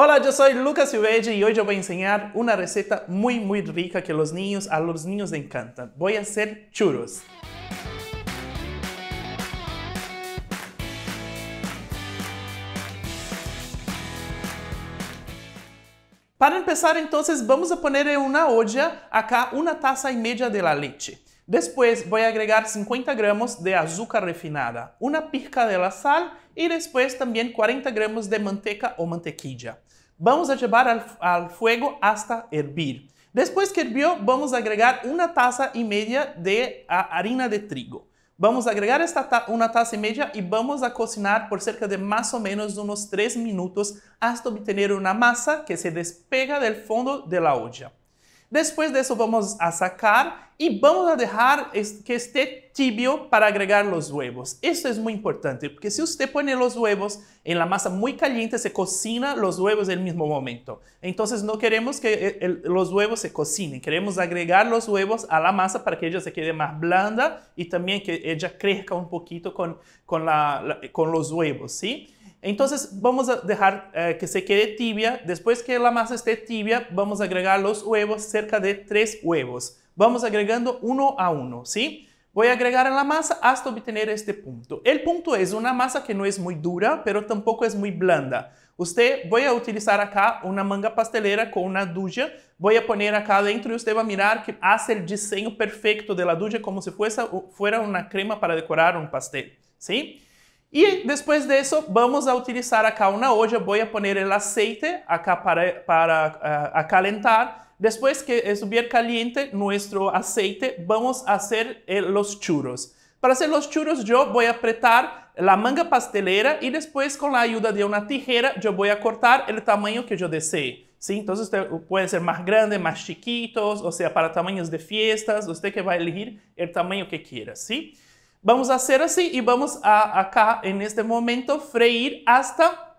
Hola, yo soy Lucas Silvege y hoy yo voy a enseñar una receta muy muy rica que los niños, a los niños les encanta. Voy a hacer churros. Para empezar entonces vamos a poner en una olla acá una taza y media de la leche. Después voy a agregar 50 gramos de azúcar refinada, una pizca de la sal y después también 40 gramos de manteca o mantequilla. Vamos a llevar al, al fuego hasta hervir. Después que hirvió, vamos a agregar una taza y media de ah, harina de trigo. Vamos a agregar esta ta uma taça e meia e vamos a cocinar por cerca de mais ou menos uns 3 minutos hasta obter uma massa que se despega do fundo da olla. Después de eso vamos a sacar y vamos a dejar que esté tibio para agregar los huevos. Esto es muy importante porque si usted pone los huevos en la masa muy caliente, se cocina los huevos en mismo momento. Entonces no queremos que eh, los huevos se cocinen, queremos agregar los huevos a la masa para que ella se quede más blanda y también que ella crezca un poquito con, con los huevos, ¿sí? Entonces vamos a dejar eh, que se quede tibia. Después que la masa esté tibia, vamos a agregar los huevos, cerca de tres huevos. Vamos agregando uno a uno, ¿sí? Voy a agregar a la masa hasta obtener este punto. El punto es una masa que no es muy dura, pero tampoco es muy blanda. Usted, voy a utilizar acá una manga pastelera con una duya. Voy a poner acá dentro y usted va a mirar que hace el diseño perfecto de la ducha como si fuera una crema para decorar un pastel, ¿sí? sí E depois de vamos a utilizar acá uma hoje voy a poner el aceite acá para, para uh, a calentar. Después que estuviera eh, caliente nuestro aceite, vamos a hacer eh, los churros. Para hacer los churros yo voy a apretar la manga pastelera y después con la ayuda de una tijera yo voy a cortar el tamaño que yo desee. ¿sí? Entonces uh, puede ser más grande, más chiquitos, o sea, para tamaños de fiestas, usted que va a elegir el tamaño que quiera. ¿sí? Vamos a hacer así y vamos a acá en este momento freír hasta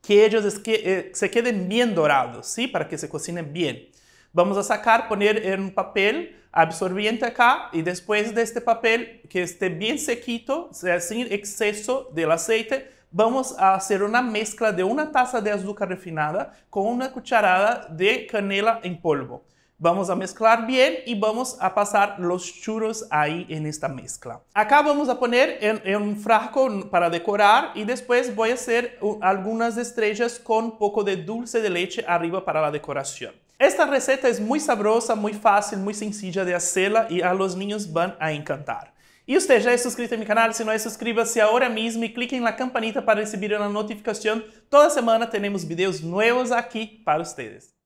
que ellos eh, se queden bien dorados, ¿sí? Para que se cocinen bien. Vamos a sacar, poner en un papel absorbiente acá y después de este papel que esté bien sequito, sin exceso del aceite, vamos a hacer una mezcla de una taza de azúcar refinada con una cucharada de canela en polvo. Vamos a mezclar bien y vamos a pasar los churros ahí en esta mezcla. Acá vamos a poner en, en un frasco para decorar y después voy a hacer algunas estrellas con un poco de dulce de leche arriba para la decoración. Esta receta es muy sabrosa, muy fácil, muy sencilla de hacerla y a los niños van a encantar. E você já é inscrito em meu canal? Se não é, inscreva-se agora mesmo e clique na campanita para receber a notificação. Toda semana temos vídeos novos aqui para vocês.